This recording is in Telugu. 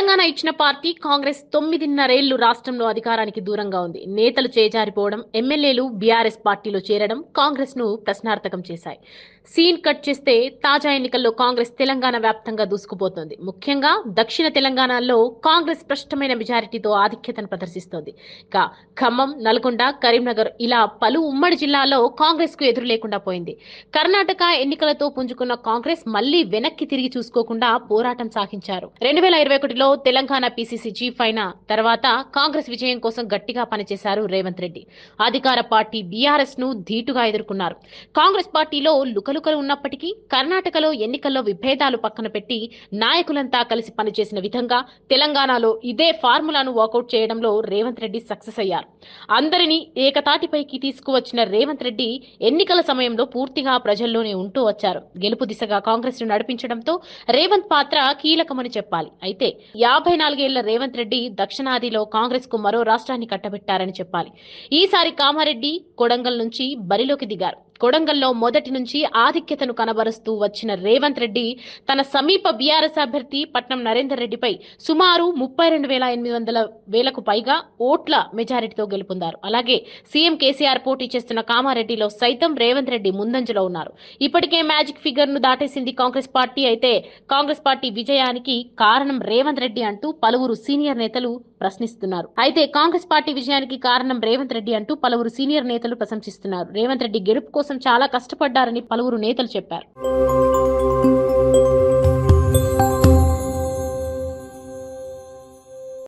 తెలంగాణ ఇచ్చిన పార్టీ కాంగ్రెస్ తొమ్మిదిన్నరేళ్లు రాష్ట్రంలో అధికారానికి దూరంగా ఉంది నేతలు చేజారిపోవడం ఎమ్మెల్యేలు బీఆర్ఎస్ పార్టీలో చేరడం కాంగ్రెస్ ను ప్రశ్నార్థకం చేశాయి సీన్ కట్ చేస్తే తాజా ఎన్నికల్లో కాంగ్రెస్ తెలంగాణ వ్యాప్తంగా దూసుకుపోతోంది ముఖ్యంగా దక్షిణ తెలంగాణలో కాంగ్రెస్ స్పష్టమైన మెజారిటీతో ఆధిక్యతను ప్రదర్శిస్తోంది ఇక ఖమ్మం నల్గొండ కరీంనగర్ ఇలా పలు ఉమ్మడి జిల్లాల్లో కాంగ్రెస్ కు ఎదురు లేకుండా పోయింది కర్ణాటక ఎన్నికలతో పుంజుకున్న కాంగ్రెస్ మళ్లీ వెనక్కి తిరిగి చూసుకోకుండా పోరాటం సాగించారు రెండు వేల ఇరవై ఒకటిలో తెలంగాణ పీసీసీ చీఫ్ అయిన తర్వాత కాంగ్రెస్ విజయం కోసం గట్టిగా పనిచేశారు రేవంత్ రెడ్డి అధికార పార్టీ బీఆర్ఎస్ ను ధీటుగా ఎదుర్కొన్నారు కాంగ్రెస్ పార్టీలో లుకలు ఎన్నికలు ఉన్నప్పటికీ కర్ణాటకలో ఎన్నికల్లో విభేదాలు పక్కన పెట్టి నాయకులంతా కలిసి పనిచేసిన విధంగా తెలంగాణలో ఇదే ఫార్ములాను వర్కౌట్ చేయడంలో రేవంత్ రెడ్డి సక్సెస్ అయ్యారు అందరినీ ఏకతాటిపైకి తీసుకువచ్చిన రేవంత్ రెడ్డి ఎన్నికల సమయంలో పూర్తిగా ప్రజల్లోనే ఉంటూ వచ్చారు గెలుపు దిశగా కాంగ్రెస్ ను నడిపించడంతో రేవంత్ పాత్ర కీలకమని చెప్పాలి అయితే యాభై నాలుగేళ్ల రేవంత్ రెడ్డి దక్షిణాదిలో కాంగ్రెస్ కు మరో రాష్ట్రాన్ని కట్టబెట్టారని చెప్పాలి ఈసారి కామారెడ్డి కొడంగల్ నుంచి బరిలోకి దిగారు కొడంగల్లో మొదటి నుంచి ఆధిక్యతను కనబరుస్తూ వచ్చిన రేవంత్ రెడ్డి తన సమీప బీఆర్ఎస్ అభ్యర్థి పట్నం నరేందర్ రెడ్డిపై సుమారు ముప్పై రెండు వేల ఎనిమిది వందల వేలకు పైగా ఓట్ల మెజారిటీతో గెలుపొందారు అలాగే సీఎం కేసీఆర్ పోటీ చేస్తున్న కామారెడ్డిలో సైతం రేవంత్ రెడ్డి ముందంజలో ఉన్నారు ఇప్పటికే మ్యాజిక్ ఫిగర్ ను దాటేసింది కాంగ్రెస్ పార్టీ అయితే కాంగ్రెస్ పార్టీ విజయానికి కారణం రేవంత్ రెడ్డి అంటూ పలువురు సీనియర్ నేతలు ప్రశ్నిస్తున్నారు అయితే కాంగ్రెస్ పార్టీ విజయానికి కారణం రేవంత్ రెడ్డి అంటూ పలువురు సీనియర్ నేతలు ప్రశంసిస్తున్నారు రేవంత్ రెడ్డి గెలుపు కోసం చాలా కష్టపడ్డారని పలువురు నేతలు చెప్పారు